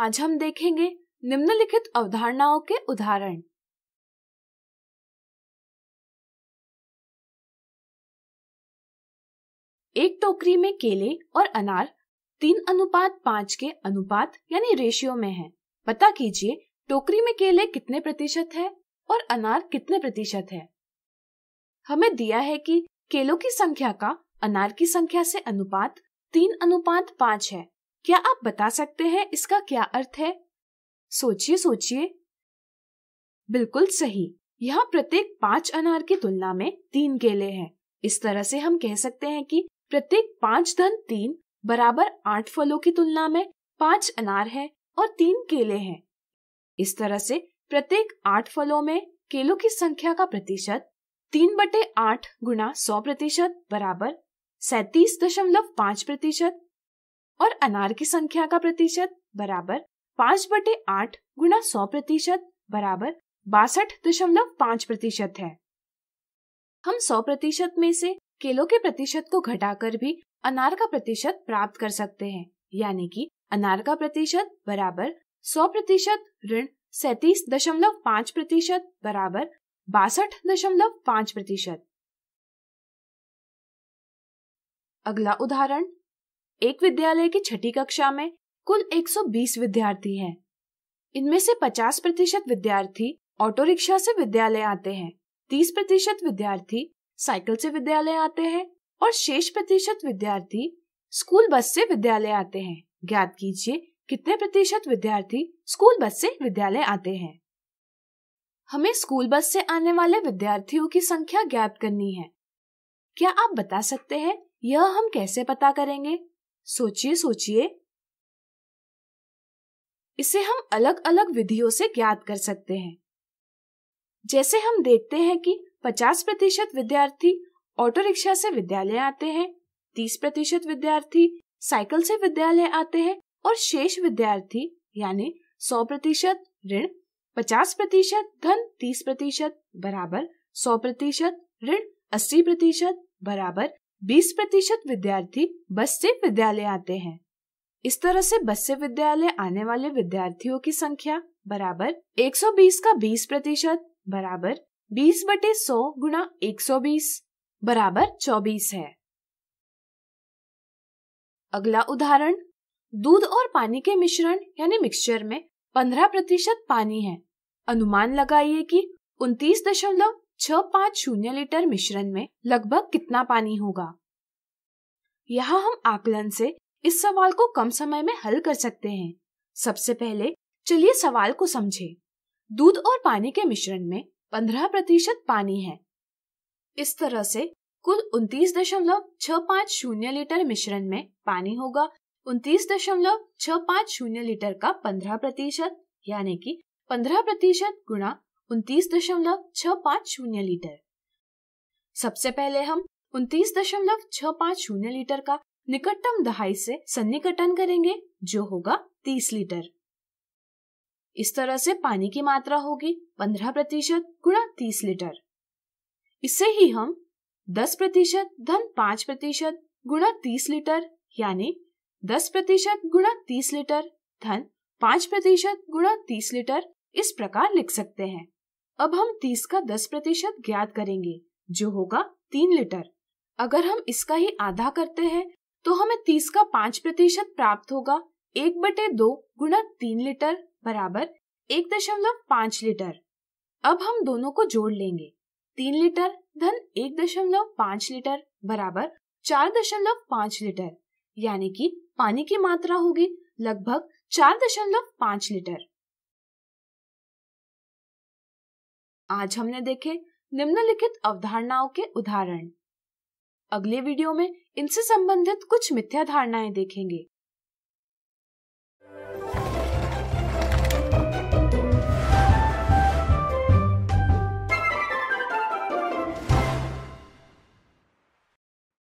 आज हम देखेंगे निम्नलिखित अवधारणाओं के उदाहरण एक टोकरी में केले और अनार तीन अनुपात पांच के अनुपात यानी रेशियो में है पता कीजिए टोकरी में केले कितने प्रतिशत है और अनार कितने प्रतिशत है हमें दिया है कि केलों की संख्या का अनार की संख्या से अनुपात तीन अनुपात पांच है क्या आप बता सकते हैं इसका क्या अर्थ है सोचिए सोचिए बिल्कुल सही यहाँ प्रत्येक पांच अनार की तुलना में तीन केले हैं इस तरह से हम कह सकते हैं कि प्रत्येक पांच धन तीन बराबर आठ फलों की तुलना में पांच अनार है और तीन केले हैं इस तरह से प्रत्येक आठ फलों में केलों की संख्या का प्रतिशत तीन बटे आठ गुना सौ प्रतिशत बराबर सैतीस दशमलव पांच प्रतिशत और अनार की संख्या का प्रतिशत बराबर पाँच बटे आठ गुना सौ प्रतिशत बराबर बासठ दशमलव पाँच प्रतिशत है हम सौ प्रतिशत में से केलों के प्रतिशत को घटाकर भी अनार का प्रतिशत प्राप्त कर सकते हैं यानी कि अनार का प्रतिशत बराबर सौ प्रतिशत ऋण सैतीस दशमलव पाँच प्रतिशत बराबर बासठ दशमलव पाँच प्रतिशत अगला उदाहरण एक विद्यालय की छठी कक्षा में कुल 120 विद्यार्थी हैं। इनमें से 50 प्रतिशत विद्यार्थी ऑटो रिक्शा से विद्यालय आते हैं 30 प्रतिशत विद्यार्थी साइकिल से विद्यालय आते हैं और शेष प्रतिशत विद्यार्थी स्कूल बस से विद्यालय आते हैं ज्ञात कीजिए कितने प्रतिशत विद्यार्थी स्कूल बस से विद्यालय आते हैं हमें स्कूल बस से आने वाले विद्यार्थियों की संख्या ज्ञात करनी है क्या आप बता सकते हैं यह हम कैसे पता करेंगे सोचिए सोचिए इसे हम अलग अलग विधियों से ज्ञात कर सकते हैं जैसे हम देखते हैं कि 50 प्रतिशत विद्यार्थी ऑटो रिक्शा से विद्यालय आते हैं 30 प्रतिशत विद्यार्थी साइकिल से विद्यालय आते हैं और शेष विद्यार्थी यानी 100 प्रतिशत ऋण 50 प्रतिशत धन 30 प्रतिशत बराबर 100 प्रतिशत ऋण 80 प्रतिशत बराबर 20 प्रतिशत विद्यार्थी बस से विद्यालय आते हैं इस तरह से बस से विद्यालय आने वाले विद्यार्थियों की संख्या बराबर 120 का 20 प्रतिशत बराबर 20 बटे 100 गुना 120 बराबर 24 है अगला उदाहरण दूध और पानी के मिश्रण यानी मिक्सचर में 15 प्रतिशत पानी है अनुमान लगाइए कि उनतीस दशमलव छह पाँच शून्य लीटर मिश्रण में लगभग कितना पानी होगा यहाँ हम आकलन से इस सवाल को कम समय में हल कर सकते हैं सबसे पहले चलिए सवाल को समझे दूध और पानी के मिश्रण में पंद्रह प्रतिशत पानी है इस तरह से कुल उन्तीस दशमलव छह पाँच शून्य लीटर मिश्रण में पानी होगा उनतीस दशमलव छह पाँच शून्य लीटर का पंद्रह प्रतिशत यानी कि पंद्रह प्रतिशत गुणा उनतीस दशमलव छह पाँच शून्य लीटर सबसे पहले हम उनतीस दशमलव छह पाँच शून्य लीटर का निकटतम दहाई से सन्निकटन करेंगे जो होगा तीस लीटर इस तरह से पानी की मात्रा होगी पंद्रह प्रतिशत गुणा तीस लीटर इससे ही हम दस प्रतिशत धन पाँच प्रतिशत गुणा तीस लीटर यानी दस प्रतिशत गुणा तीस लीटर धन पाँच प्रतिशत गुणा तीस लीटर इस प्रकार लिख सकते हैं अब हम तीस का दस प्रतिशत ज्ञात करेंगे जो होगा तीन लीटर अगर हम इसका ही आधा करते हैं तो हमें तीस का पाँच प्रतिशत प्राप्त होगा एक बटे दो गुणा तीन लीटर बराबर एक दशमलव पाँच लीटर अब हम दोनों को जोड़ लेंगे तीन लीटर धन एक दशमलव पाँच लीटर बराबर चार दशमलव पाँच लीटर यानी कि पानी की मात्रा होगी लगभग चार दशमलव पाँच लीटर आज हमने देखे निम्नलिखित अवधारणाओं के उदाहरण अगले वीडियो में इनसे संबंधित कुछ मिथ्या धारणाएं देखेंगे